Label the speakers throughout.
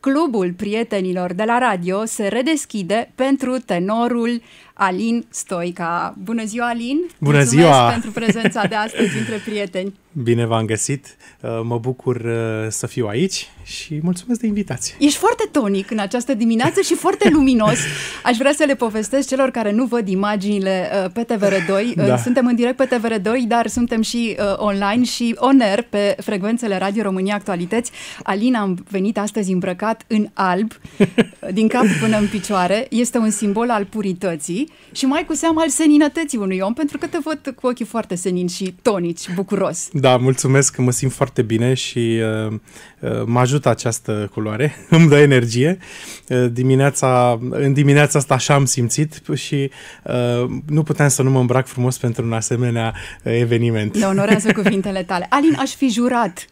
Speaker 1: Clubul prietenilor de la radio se redeschide pentru tenorul Alin Stoica. Bună ziua, Alin! Bună Mulțumesc ziua! pentru prezența de astăzi între prieteni.
Speaker 2: Bine v-am găsit! Mă bucur uh, să fiu aici și mulțumesc de invitație.
Speaker 1: Ești foarte tonic în această dimineață și foarte luminos. Aș vrea să le povestesc celor care nu văd imaginile uh, pe TVR2. Uh, da. Suntem în direct pe TVR2, dar suntem și uh, online și on air pe frecvențele Radio România Actualități. Alina am venit astăzi îmbrăcat în alb, din cap până în picioare. Este un simbol al purității și mai cu seamă al seninătății unui om, pentru că te văd cu ochii foarte senini și tonici, bucuros.
Speaker 2: Da, mulțumesc, mă simt foarte bine și uh, mă ajut ajută această culoare, îmi dă energie. Uh, dimineața, în dimineața asta așa am simțit și uh, nu puteam să nu mă îmbrac frumos pentru un asemenea uh, eveniment. Ne onorează
Speaker 1: cuvintele tale. Alin, aș fi jurat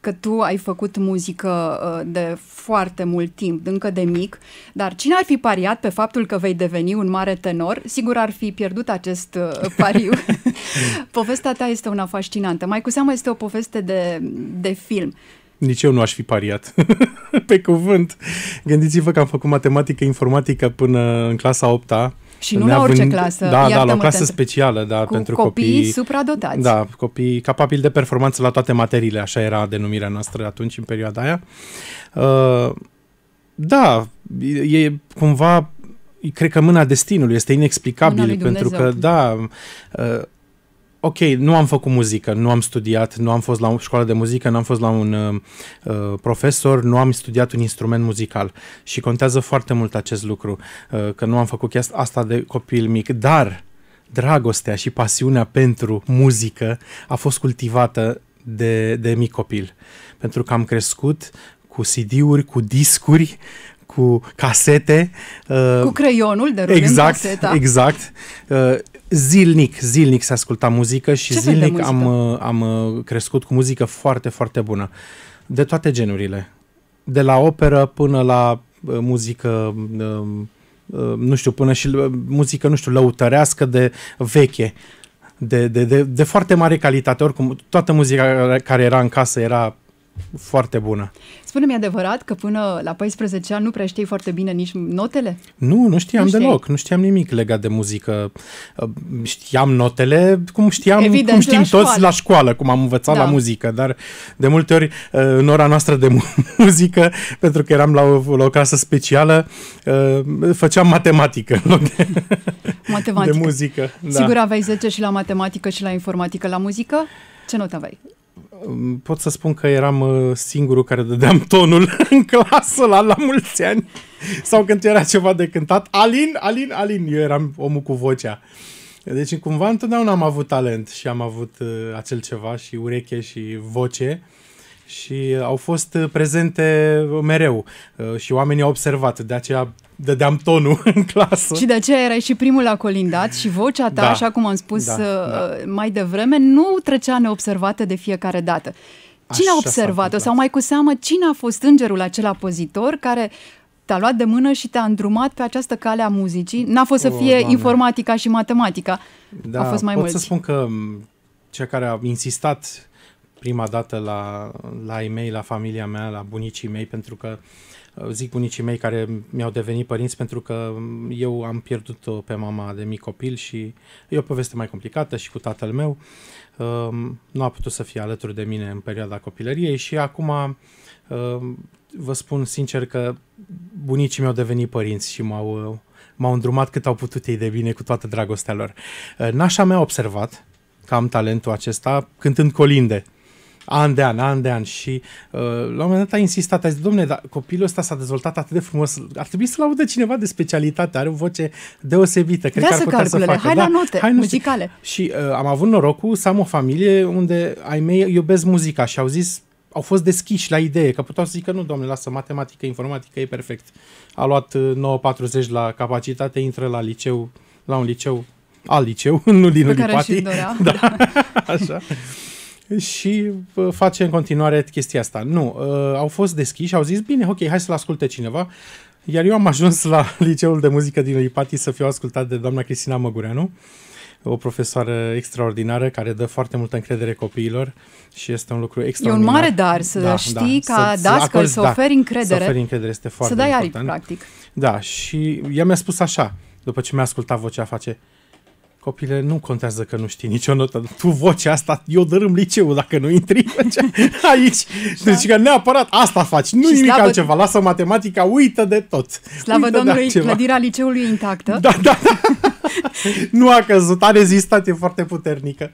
Speaker 1: că tu ai făcut muzică uh, de foarte mult timp, încă de mic, dar cine ar fi pariat pe faptul că vei deveni un mare tenor? Sigur ar fi pierdut acest pariu. Povestea ta este una fascinantă, mai cu seamă este o poveste de, de film.
Speaker 2: Nici eu nu aș fi pariat. Pe cuvânt. Gândiți-vă că am făcut matematică, informatică până în clasa 8 -a. Și nu la orice clasă. Da, da, la o clasă specială, da, cu pentru copii. Copii supradotați. Da, copii capabili de performanță la toate materiile, așa era denumirea noastră atunci, în perioada aia. Uh, da, e cumva cred că mâna destinului este inexplicabil pentru că da uh, ok, nu am făcut muzică, nu am studiat, nu am fost la o școală de muzică, nu am fost la un uh, uh, profesor, nu am studiat un instrument muzical și contează foarte mult acest lucru, uh, că nu am făcut chestia asta de copil mic, dar dragostea și pasiunea pentru muzică a fost cultivată de, de mic copil, pentru că am crescut cu CD-uri, cu discuri, cu casete. Uh, cu
Speaker 1: creionul de rând, exact, caseta.
Speaker 2: Exact. Uh, zilnic, zilnic se asculta muzică și Ce zilnic muzică? am, uh, am uh, crescut cu muzică foarte, foarte bună. De toate genurile. De la operă până la uh, muzică, nu știu, până și muzică, nu știu, lăutărească de veche. De, de, de, de foarte mare calitate. Oricum, toată muzica care era în casă era foarte bună.
Speaker 1: Spune-mi adevărat că până la 14 ani nu prea știi foarte bine nici notele?
Speaker 2: Nu, nu știam nu știai. deloc, nu știam nimic legat de muzică. Ă, știam notele, cum știam, Evident, cum știm la toți școală. la școală, cum am învățat da. la muzică, dar de multe ori ă, în ora noastră de muzică, pentru că eram la o, la o casă specială, ă, făceam matematică în loc de,
Speaker 1: matematică. de muzică. Da. Sigur aveai 10 și la matematică și la informatică, la muzică? Ce notă aveai?
Speaker 2: pot să spun că eram uh, singurul care dădeam tonul în clasă la, la mulți ani sau când era ceva de cântat. Alin, Alin, Alin, eu eram omul cu vocea. Deci cumva întotdeauna am avut talent și am avut uh, acel ceva și ureche și voce și au fost uh, prezente mereu și oamenii au observat, de aceea dădeam tonul în clasă. Și de
Speaker 1: aceea erai și primul la colindat și vocea ta, da, așa cum am spus da, uh, da. mai devreme, nu trecea neobservată de fiecare dată. Cine așa a observat-o? Sau mai cu seamă, cine a fost îngerul acela pozitor care te-a luat de mână și te-a îndrumat pe această cale a muzicii? N-a fost să fie o, informatica și matematica. Da, a fost mai mult. să spun
Speaker 2: că cea care a insistat prima dată la, la e-mail, la familia mea, la bunicii mei, pentru că zic bunicii mei care mi-au devenit părinți pentru că eu am pierdut-o pe mama de mic copil și e o poveste mai complicată și cu tatăl meu. Um, nu a putut să fie alături de mine în perioada copilăriei și acum um, vă spun sincer că bunicii mi-au devenit părinți și m-au, m-au îndrumat cât au putut ei de bine cu toată dragostea lor. Uh, Nașa mea a observat că am talentul acesta cântând colinde – An de an, an de an. Și uh, la un moment dat a insistat, a zis, domnule, dar copilul ăsta s-a dezvoltat atât de frumos, ar trebui să-l audă cineva de specialitate, are o voce deosebită. Cred Ia că ar putea calculele, să facă, hai da, la note, hai nu Și uh, am avut norocul să am o familie unde ai mei iubesc muzica și au zis, au fost deschiși la idee, că puteau să zică, nu, domnule, lasă, matematică, informatică, e perfect. A luat 9,40 uh, la capacitate, intră la liceu, la un liceu, al liceu, nu din Unipati. Da. da. Așa și uh, face în continuare chestia asta. Nu, uh, au fost deschiși, au zis, bine, ok, hai să-l asculte cineva. Iar eu am ajuns la Liceul de Muzică din Ipati să fiu ascultat de doamna Cristina Măgureanu, o profesoară extraordinară care dă foarte multă încredere copiilor și este un lucru extraordinar. E un mare dar să da, știi da, ca să, dascăl să, să oferi da, încredere. Să oferi încredere este foarte să dai aripi, important. practic. Da, și ea mi-a spus așa, după ce mi-a ascultat vocea, face, uh, Copile, nu contează că nu știi nicio notă. Tu vocea asta, eu dărâm liceul dacă nu intri aici. Da. Deci că neapărat asta faci, nu nimic slavă... altceva. Lasă matematica, uită de tot. Slavă uită Domnului, clădirea
Speaker 1: liceului intactă. Da, da, da. nu a
Speaker 2: căzut, a rezistat, e foarte puternică.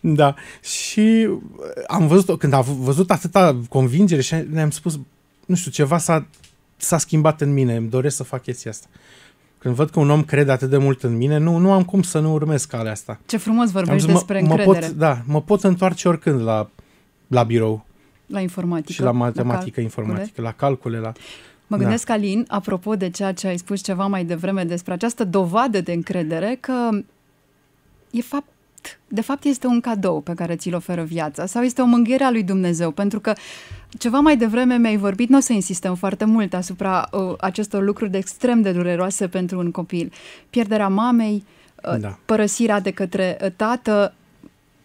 Speaker 2: Da. Și uh, am văzut, când am văzut atâta convingere și ne-am spus, nu știu, ceva s-a, s-a schimbat în mine, îmi doresc să fac chestia asta. Când văd că un om crede atât de mult în mine, nu, nu am cum să nu urmez calea asta. Ce
Speaker 1: frumos vorbești zis, despre mă, încredere. Mă pot,
Speaker 2: da, mă pot întoarce oricând la, la birou.
Speaker 1: La informatică. Și la matematică la informatică,
Speaker 2: la calcule, la...
Speaker 1: Mă da. gândesc, da. Alin, apropo de ceea ce ai spus ceva mai devreme despre această dovadă de încredere, că e fapt de fapt este un cadou pe care ți-l oferă viața sau este o mânghiere a lui Dumnezeu, pentru că uh, ceva mai devreme mi-ai vorbit, nu o să insistăm foarte mult asupra uh, acestor lucruri de extrem de dureroase pentru un copil. Pierderea mamei, uh, da. părăsirea de către uh, tată,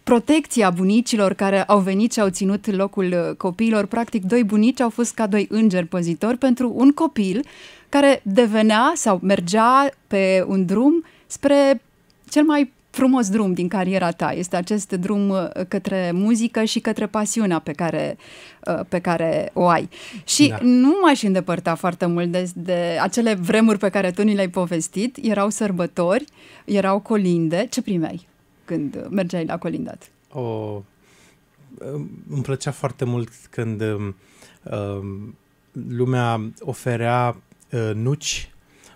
Speaker 1: protecția bunicilor care au venit și au ținut locul uh, copiilor. Practic, doi bunici au fost ca doi îngeri păzitori pentru un copil care devenea sau mergea pe un drum spre cel mai frumos drum din cariera ta. Este acest drum uh, către muzică și către pasiunea pe care, uh, pe care o ai. Și da. nu m-aș îndepărta foarte mult de, de acele vremuri pe care tu ni le-ai povestit. Erau sărbători, erau colinde. Ce primeai când mergeai la colindat?
Speaker 2: O, um, îmi plăcea foarte mult când um, um, lumea oferea uh, nuci,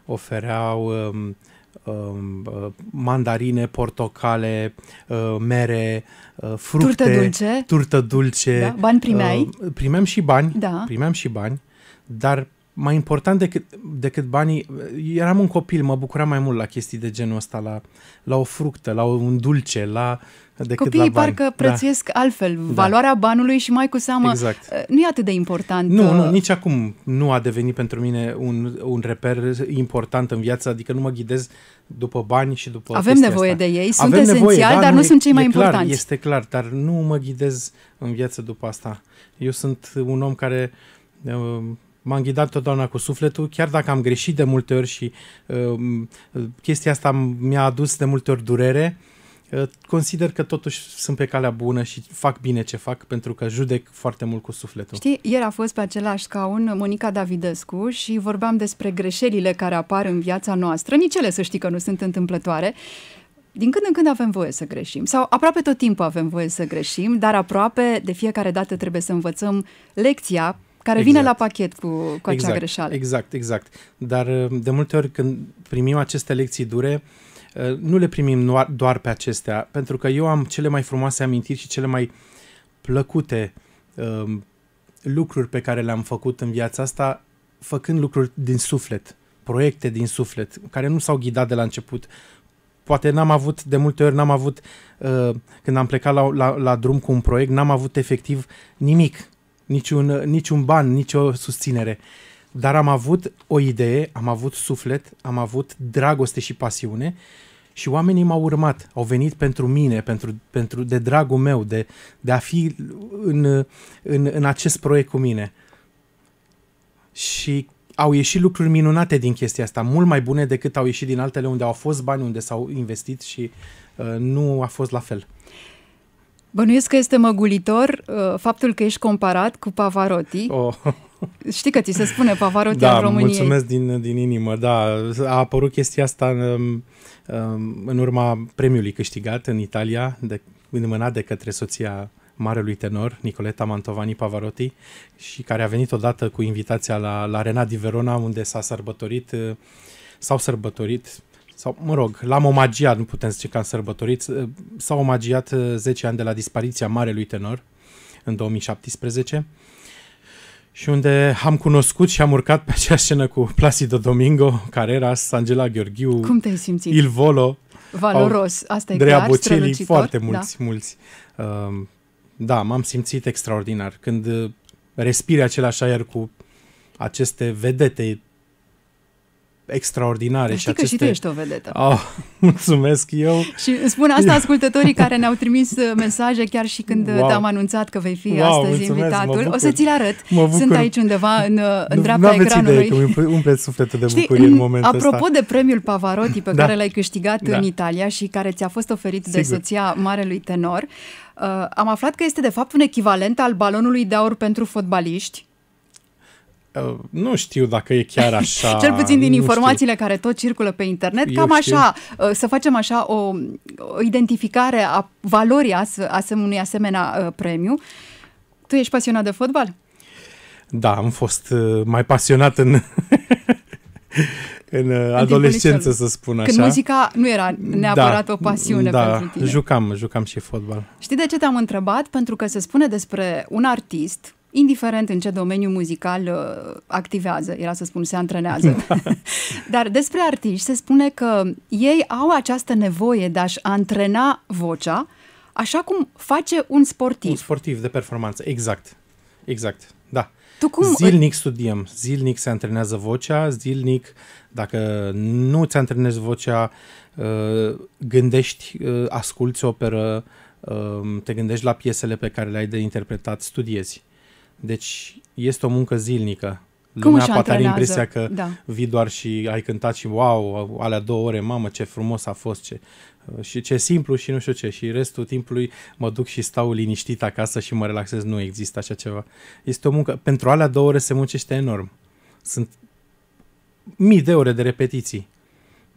Speaker 2: ofereau... Um, Um, uh, mandarine, portocale, uh, mere, uh, fructe, turtă dulce, turtă dulce. Da? Bani primeai? Primeam și bani, da. primeam și bani, dar mai important decât, decât banii, eram un copil, mă bucuram mai mult la chestii de genul ăsta, la, la o fructă, la un dulce, la decât Copiii la bani. parcă da. prețuiesc
Speaker 1: da. altfel valoarea da. banului și mai cu seamă exact. Ă, nu e atât de important. Nu, ă, nu, nici
Speaker 2: acum nu a devenit pentru mine un, un reper important în viață, adică nu mă ghidez după bani și după Avem nevoie asta. de ei, sunt Avem esențiali, nevoie, da, dar nu, e, sunt cei mai clar, importanți. Este clar, dar nu mă ghidez în viață după asta. Eu sunt un om care um, m-am ghidat totdeauna cu sufletul, chiar dacă am greșit de multe ori și uh, chestia asta mi-a adus de multe ori durere, uh, consider că totuși sunt pe calea bună și fac bine ce fac pentru că judec foarte mult cu sufletul. Știi,
Speaker 1: ieri a fost pe același scaun Monica Davidescu și vorbeam despre greșelile care apar în viața noastră, nici ele să știi că nu sunt întâmplătoare, din când în când avem voie să greșim sau aproape tot timpul avem voie să greșim, dar aproape de fiecare dată trebuie să învățăm lecția care exact. vine la exact. pachet cu, cu acea exact. greșeală.
Speaker 2: Exact, exact. Dar uh, de multe ori când primim aceste lecții dure, uh, nu le primim doar pe acestea, pentru că eu am cele mai frumoase amintiri și cele mai plăcute uh, lucruri pe care le-am făcut în viața asta, făcând lucruri din suflet, proiecte din suflet, care nu s-au ghidat de la început. Poate n-am avut, de multe ori n-am avut, uh, când am plecat la, la, la drum cu un proiect, n-am avut efectiv nimic niciun, niciun ban, nicio susținere. Dar am avut o idee, am avut suflet, am avut dragoste și pasiune și oamenii m-au urmat, au venit pentru mine, pentru, pentru de dragul meu, de, de a fi în, în, în acest proiect cu mine. Și au ieșit lucruri minunate din chestia asta, mult mai bune decât au ieșit din altele unde au fost bani, unde s-au investit și uh, nu a fost la fel.
Speaker 1: Bănuiesc că este măgulitor uh, faptul că ești comparat cu Pavarotti. Oh. Știi că ți se spune Pavarotti da, în România. mulțumesc
Speaker 2: din, din inimă, da. A apărut chestia asta în, um, um, în urma premiului câștigat în Italia, de, înmânat de către soția marelui tenor, Nicoleta Mantovani Pavarotti, și care a venit odată cu invitația la, la Arena di Verona, unde s-a sărbătorit, uh, s-au sărbătorit sau, mă rog, l-am omagiat, nu putem zice că am sărbătorit, s-a omagiat 10 uh, ani de la dispariția marelui tenor în 2017 și unde am cunoscut și am urcat pe acea scenă cu Placido Domingo, Carreras, Angela Gheorghiu, Cum te-ai simțit? Il Volo, Valoros, asta e Drea Bocelli, foarte mulți, da. mulți. Uh, da, m-am simțit extraordinar. Când uh, respiri același aer cu aceste vedete extraordinare. Știi și aceste... că și tu ești o vedetă. Oh, mulțumesc eu.
Speaker 1: Și spun asta ascultătorii care ne-au trimis uh, mesaje chiar și când uh, wow. te-am anunțat că vei fi wow, astăzi invitatul. O să ți l arăt. Sunt aici undeva în, uh, în dreapta ecranului. Idee
Speaker 2: că umpleți sufletul de Știi, bucurie în momentul Apropo de
Speaker 1: premiul Pavarotti pe da. care l-ai câștigat da. în Italia și care ți-a fost oferit Sigur. de soția marelui tenor, uh, am aflat că este de fapt un echivalent al balonului de aur pentru fotbaliști
Speaker 2: Uh, nu știu dacă e chiar așa. Cel puțin din informațiile
Speaker 1: știu. care tot circulă pe internet, Eu cam așa, știu. Uh, să facem așa o, o identificare a valorii as, as, unui asemenea uh, premiu. Tu ești pasionat de fotbal?
Speaker 2: Da, am fost mai pasionat în, în adolescență, să spun așa. Când muzica
Speaker 1: nu era da, neapărat da, o pasiune da, pentru tine.
Speaker 2: jucam, jucam și fotbal.
Speaker 1: Știi de ce te-am întrebat? Pentru că se spune despre un artist indiferent în ce domeniu muzical uh, activează, era să spun, se antrenează. Dar despre artiști se spune că ei au această nevoie de a-și antrena vocea, așa cum face un sportiv.
Speaker 2: Un sportiv de performanță, exact. Exact, da. Tu cum... Zilnic studiem, zilnic se antrenează vocea, zilnic dacă nu ți antrenezi vocea, uh, gândești, uh, asculți operă, te gândești la piesele pe care le-ai de interpretat, studiezi. Deci este o muncă zilnică. Cum Lumea poate are impresia că da. vii doar și ai cântat și wow, alea două ore, mamă, ce frumos a fost, ce, și ce simplu și nu știu ce. Și restul timpului mă duc și stau liniștit acasă și mă relaxez. Nu există așa ceva. Este o muncă. Pentru alea două ore se muncește enorm. Sunt mii de ore de repetiții.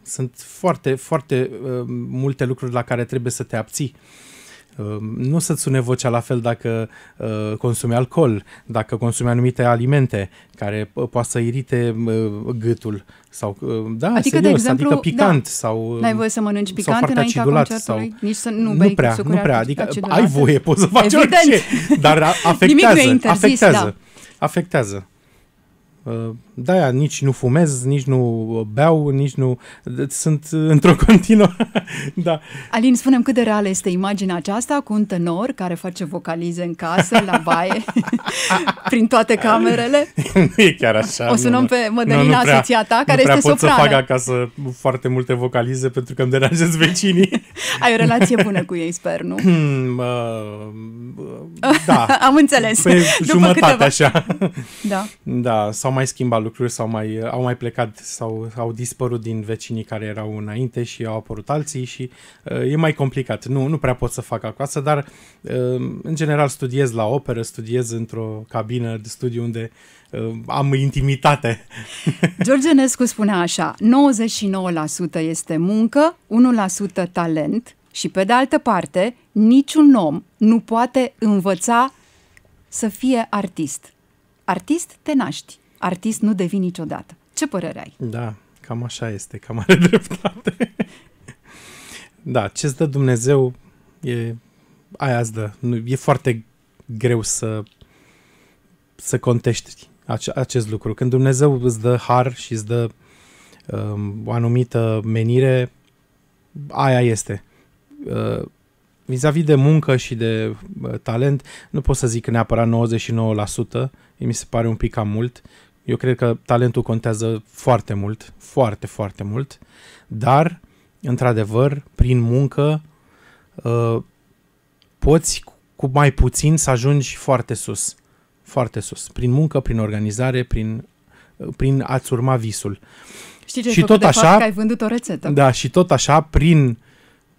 Speaker 2: Sunt foarte, foarte uh, multe lucruri la care trebuie să te abții. Uh, Ehm, nu să-ți sune vocea la fel dacă ehm, consumi alcool, dacă consumi anumite alimente care poate să irite ehm, gâtul sau da, adică, serios, de exemplu, adică da. picant da, sau N-ai voie
Speaker 1: să mănânci picant înaintea concertului, sau, nici să nu bei Nu prea, nu prea, adică acidulate. ai voie, poți să faci Evident. orice,
Speaker 2: dar afectează, Nimic interzis, afectează, da. afectează. Da, aia nici nu fumez, nici nu uh, beau, nici nu... Sunt uh, într-o continuă.
Speaker 1: da. Alin, spunem cât de reală este imaginea aceasta cu un tenor care face vocalize în casă, la baie, prin toate camerele.
Speaker 2: nu e chiar așa. O sunăm nu, pe Mădălina, nu, soția ta, care nu prea este pot soprană. să fac acasă foarte multe vocalize pentru că îmi deranjez vecinii.
Speaker 1: Ai o relație bună cu ei, sper, nu?
Speaker 2: Mm, uh, da. Am înțeles. Pe După jumătate câteva... așa. Da. Da, s-au mai schimbat lucruri s-au mai, uh, au mai plecat sau au dispărut din vecinii care erau înainte și au apărut alții și uh, e mai complicat. Nu, nu prea pot să fac acasă, asta, dar uh, în general studiez la operă, studiez într-o cabină de studiu unde uh, am intimitate.
Speaker 1: George Nescu spunea așa, 99% este muncă, 1% talent și pe de altă parte, niciun om nu poate învăța să fie artist. Artist te naști artist nu devii niciodată. Ce părere ai?
Speaker 2: Da, cam așa este, cam are dreptate. da, ce dă Dumnezeu e aia îți dă. e foarte greu să să contești acest lucru. Când Dumnezeu îți dă har și îți dă um, o anumită menire, aia este. Uh, vis-a-vis de muncă și de uh, talent, nu pot să zic neapărat 99%, mi se pare un pic cam mult, eu cred că talentul contează foarte mult, foarte, foarte mult, dar, într-adevăr, prin muncă, uh, poți cu mai puțin să ajungi foarte sus. Foarte sus. Prin muncă, prin organizare, prin, uh, prin a-ți urma visul.
Speaker 1: Știi ce și tot de așa, fapt că ai vândut o rețetă. Da,
Speaker 2: și tot așa, prin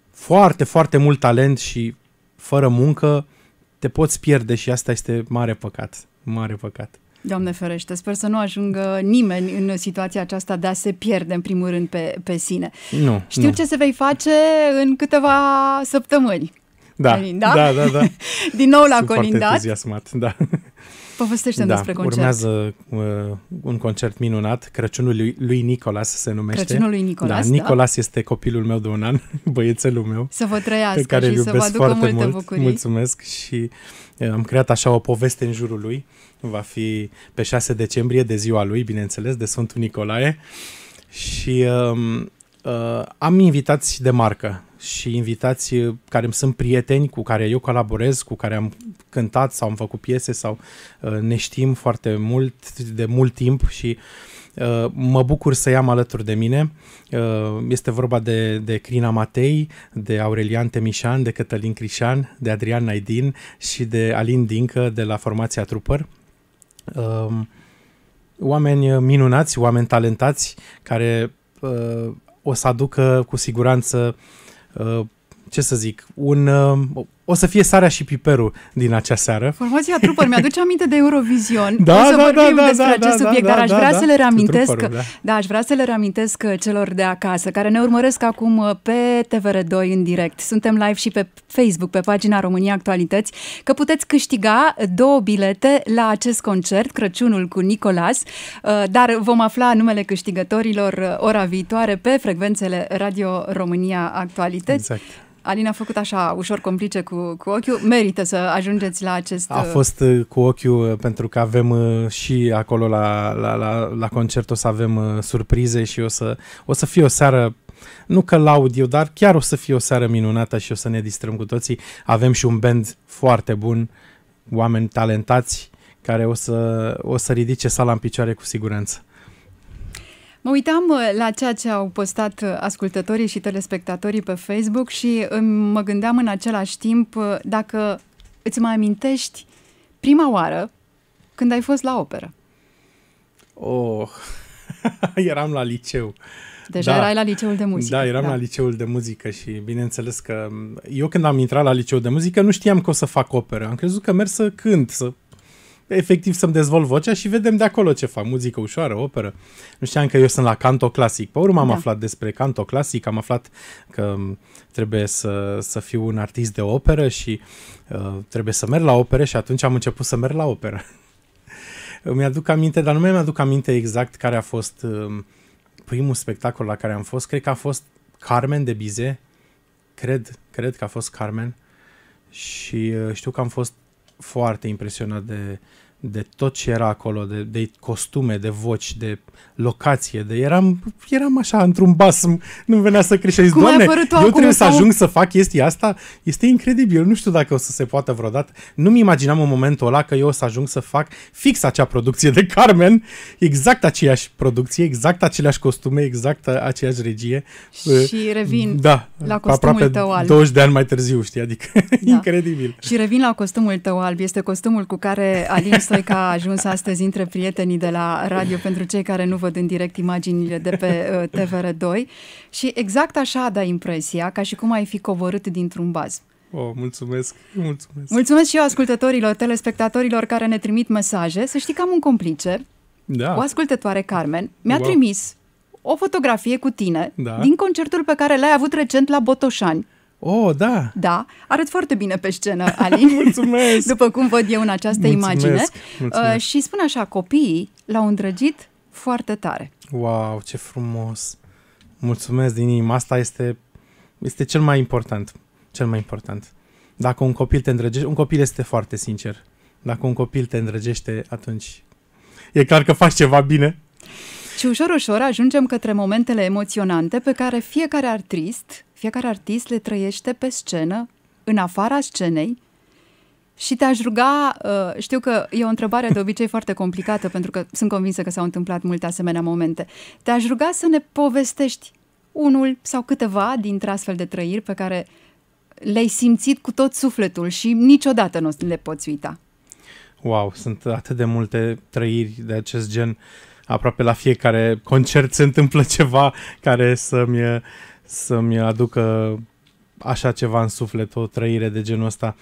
Speaker 2: foarte, foarte mult talent și fără muncă, te poți pierde și asta este mare păcat. Mare păcat.
Speaker 1: Doamne ferește, sper să nu ajungă nimeni în situația aceasta de a se pierde în primul rând pe, pe sine.
Speaker 2: Nu. Știu nu. ce se
Speaker 1: vei face în câteva săptămâni. Da, Colin, da? da, da, da. Din nou la Sunt colindat. Foarte
Speaker 2: entuziasmat, da. Povestește-mi da, despre concert. Urmează uh, un concert minunat, Crăciunul lui, lui Nicolas se numește. Crăciunul lui Nicolas, da. da. Nicolas da. este copilul meu de un an, băiețelul meu. Să vă trăiască pe care și să vă aducă multe mult. bucurii. Mulțumesc și uh, am creat așa o poveste în jurul lui. Va fi pe 6 decembrie de ziua lui, bineînțeles, de Sfântul Nicolae. Și uh, uh, am invitați de marcă și invitați eh, care îmi sunt prieteni, cu care eu colaborez, cu care am cântat sau am făcut piese sau eh, ne știm foarte mult, de mult timp și eh, mă bucur să i-am alături de mine. este vorba de, de Crina Matei, de Aurelian Temișan, de Cătălin Crișan, de Adrian Naidin și de Alin Dincă de la formația Trupăr. Ehm, oameni minunați, oameni talentați care o să aducă cu siguranță uh, Uh, ce să zic, un, uh, o să fie sarea și piperul din acea seară.
Speaker 1: Formația trupă mi-aduce aminte de Eurovision. Da, o să da, da, vorbim da, despre da, acest da, subiect, da, dar aș da, vrea da, să le reamintesc, trupărul, da. da, aș vrea să le reamintesc uh, celor de acasă care ne urmăresc acum uh, pe TVR2 în direct. Suntem live și pe Facebook, pe pagina România Actualități, că puteți câștiga două bilete la acest concert, Crăciunul cu Nicolas, uh, dar vom afla numele câștigătorilor ora viitoare pe frecvențele Radio România Actualități. Exact. Alina a făcut așa ușor complice cu cu, cu ochiul. Merită să ajungeți la acest... A uh, fost
Speaker 2: uh, cu ochiul uh, pentru că avem și acolo la, la, la, la concert o să avem surprize și o să, o să fie o seară nu că laud eu, dar chiar o să fie o seară minunată și o să ne distrăm cu toții. Avem și un band foarte bun, oameni talentați, care o să, o să ridice sala în picioare cu siguranță.
Speaker 1: Mă uitam uh, la ceea ce au postat uh, ascultătorii și telespectatorii pe Facebook și um, mă gândeam în același timp uh, dacă îți mai amintești prima oară când ai fost la operă.
Speaker 2: Oh, eram la liceu. Deja da. erai la liceul de muzică. Da, eram da. la liceul de muzică și bineînțeles că mm, eu când am intrat la liceul de muzică nu știam că o să fac operă. Am crezut că merg să cânt, să efectiv să-mi dezvolt vocea și vedem de acolo ce fac, muzică ușoară, operă. Nu știam că eu sunt la canto clasic. Pe urmă am da. aflat despre canto clasic, am aflat că trebuie să, să fiu un artist de operă și uh, trebuie să merg la operă și atunci am început să merg la operă. Îmi aduc aminte, dar nu mi-aduc aminte exact care a fost uh, primul spectacol la care am fost. Cred că a fost Carmen de Bizet. Cred, cred că a fost Carmen. Și uh, știu că am fost foarte impresionat de uh, de tot ce era acolo, de, de costume, de voci, de locație, de eram, eram așa într-un basm, nu venea să crește. Cum Doamne, eu trebuie să ajung să fac chestia asta? Este incredibil, nu știu dacă o să se poată vreodată. Nu-mi imaginam în momentul ăla că eu o să ajung să fac fix acea producție de Carmen, exact aceeași producție, exact aceleași costume, exact aceeași regie. Și uh, revin da, la costumul aproape tău alb. 20 de ani mai târziu, știi, adică da. incredibil.
Speaker 1: Și revin la costumul tău alb, este costumul cu care Alin Soica a ajuns astăzi între prietenii de la radio pentru cei care nu văd în direct imaginile de pe uh, TVR2 și exact așa da impresia, ca și cum ai fi covorât dintr-un baz. Oh, mulțumesc, mulțumesc. Mulțumesc și eu ascultătorilor, telespectatorilor care ne trimit mesaje. Să știi că am un complice, da. o ascultătoare, Carmen, mi-a wow. trimis o fotografie cu tine da. din concertul pe care l-ai avut recent la Botoșani. Oh, da! Da, arăt foarte bine pe scenă, Alin. mulțumesc! După cum văd eu în această mulțumesc, imagine. Mulțumesc. Uh, și spun așa, copiii l-au îndrăgit foarte tare.
Speaker 2: Wow, ce frumos! Mulțumesc din inimă, asta este, este cel mai important. Cel mai important. Dacă un copil te îndrăgește, un copil este foarte sincer. Dacă un copil te îndrăgește, atunci e clar că faci ceva bine.
Speaker 1: Și ușor, ușor ajungem către momentele emoționante pe care fiecare artist fiecare artist le trăiește pe scenă, în afara scenei, și te-aș ruga, uh, știu că e o întrebare de obicei foarte complicată, pentru că sunt convinsă că s-au întâmplat multe asemenea momente. Te-aș ruga să ne povestești unul sau câteva dintre astfel de trăiri pe care le-ai simțit cu tot sufletul și niciodată nu le poți uita.
Speaker 2: Wow, sunt atât de multe trăiri de acest gen. Aproape la fiecare concert se întâmplă ceva care să-mi uh, să-mi aducă așa ceva în suflet, o trăire de genul ăsta.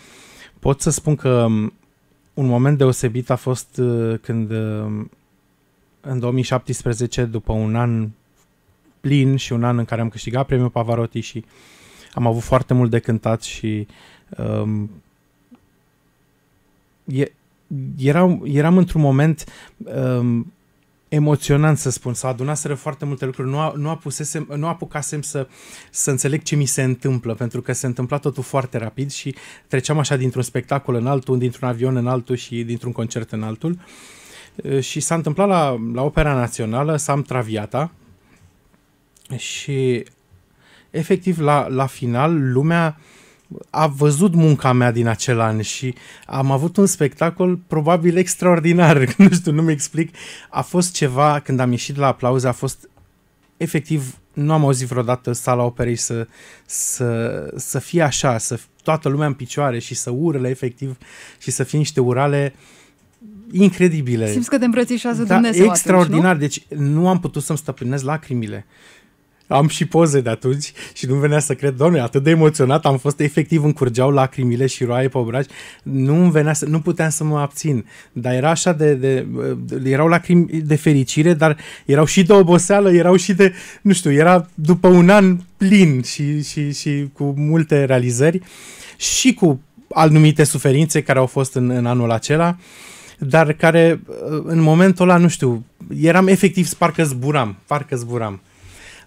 Speaker 2: Pot să spun că um, un moment deosebit a fost uh, când um, în 2017, după un an plin și un an în care am câștigat premiul Pavarotti și am avut foarte mult de cântat și um, e, eram, eram într-un moment um, emoționant să spun, s-a adunat foarte multe lucruri, nu, a, nu, apusesem, nu apucasem să, să înțeleg ce mi se întâmplă, pentru că se întâmpla totul foarte rapid și treceam așa dintr-un spectacol în altul, dintr-un avion în altul și dintr-un concert în altul. Și s-a întâmplat la, la Opera Națională, Sam Traviata și efectiv la, la final lumea uh, a văzut munca mea din acel an și am avut un spectacol probabil extraordinar, nu știu, nu-mi explic. A fost ceva, când am ieșit la aplauze, a fost efectiv, nu am auzit vreodată sala operei să, să, să fie așa, să toată lumea în picioare și să urle efectiv și să fie niște urale incredibile. Simți că
Speaker 1: te îmbrățișează da, Dumnezeu extraordinar,
Speaker 2: atunci, nu? deci nu am putut să-mi stăpânesc lacrimile. Uh, am și poze de atunci și nu venea să cred, doamne, atât de emoționat am fost, efectiv încurgeau lacrimile și roaie pe obraj, nu venea să, nu puteam să mă abțin, dar era așa de, de, de, erau lacrimi de fericire, dar erau și de oboseală, erau și de, nu știu, era după un an plin și, și, și cu multe realizări și cu anumite suferințe care au fost în, în anul acela, dar care în momentul ăla, nu știu, eram efectiv, parcă zburam, parcă zburam.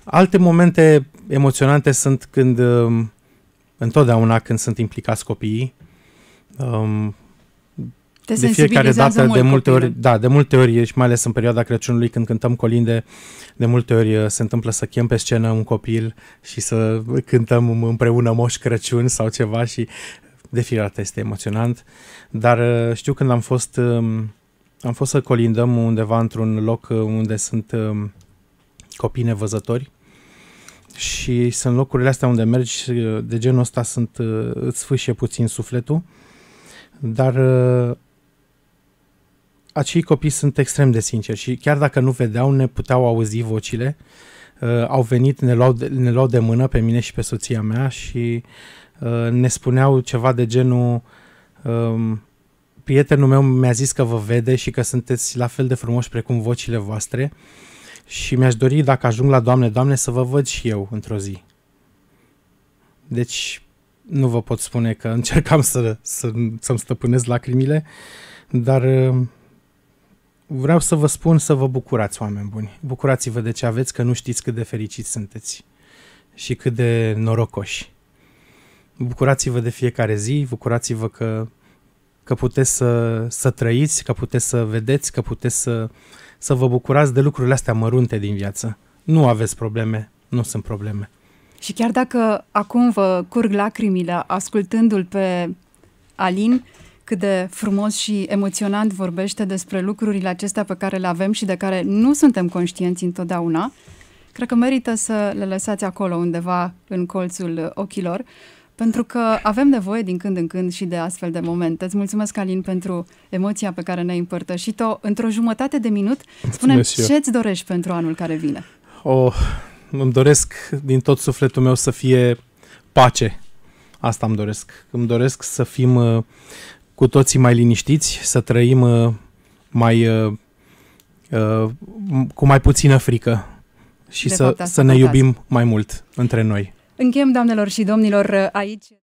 Speaker 2: Alte momente emoționante sunt când, um, întotdeauna când sunt implicați copiii, um, te de fiecare dată, mult de multe ori, da, de multe ori, și mai ales în perioada Crăciunului, când cântăm colinde, de multe ori uh, se întâmplă să chem pe scenă un copil și să cântăm um, împreună Moș Crăciun sau ceva și de fiecare dată este emoționant. Dar uh, știu când am fost, um, am fost să colindăm undeva într-un loc uh, unde sunt copii nevăzători și sunt locurile astea unde mergi de genul ăsta sunt, îți sfâșie puțin sufletul, dar uh, acei copii sunt extrem de sinceri și chiar dacă nu vedeau, ne puteau auzi vocile, uh, au venit, ne luau de, ne luau de mână pe mine și pe soția mea și uh, ne spuneau ceva de genul um, prietenul meu mi-a zis că vă vede și că sunteți la fel de frumoși precum vocile voastre și mi-aș dori, dacă ajung la Doamne, Doamne, să vă văd și eu într-o zi. Deci, nu vă pot spune că încercam să, să, să-mi stăpânez lacrimile, dar uh, vreau să vă spun să vă bucurați, oameni buni. Bucurați-vă de ce aveți, că nu știți cât de fericiți sunteți și cât de norocoși. Bucurați-vă de fiecare zi, bucurați-vă că, că puteți să, să trăiți, că puteți să vedeți, că puteți să să vă bucurați de lucrurile astea mărunte din viață. Nu aveți probleme, nu sunt probleme.
Speaker 1: Și chiar dacă acum vă curg lacrimile ascultându-l pe Alin, cât de frumos și emoționant vorbește despre lucrurile acestea pe care le avem și de care nu suntem conștienți întotdeauna, cred că merită să le lăsați acolo undeva în colțul ochilor. Pentru că avem nevoie din când în când și de astfel de momente. Îți mulțumesc, Alin, pentru emoția pe care ne-ai împărtășit-o. Într-o jumătate de minut, spune ce îți dorești pentru anul care vine?
Speaker 2: Oh, îmi doresc din tot sufletul meu să fie pace. Asta îmi doresc. Îmi doresc să fim uh, cu toții mai liniștiți, să trăim uh, mai uh, cu mai puțină frică
Speaker 1: și de să, să ne iubim mai mult între noi. Încheiem, doamnelor și domnilor, aici.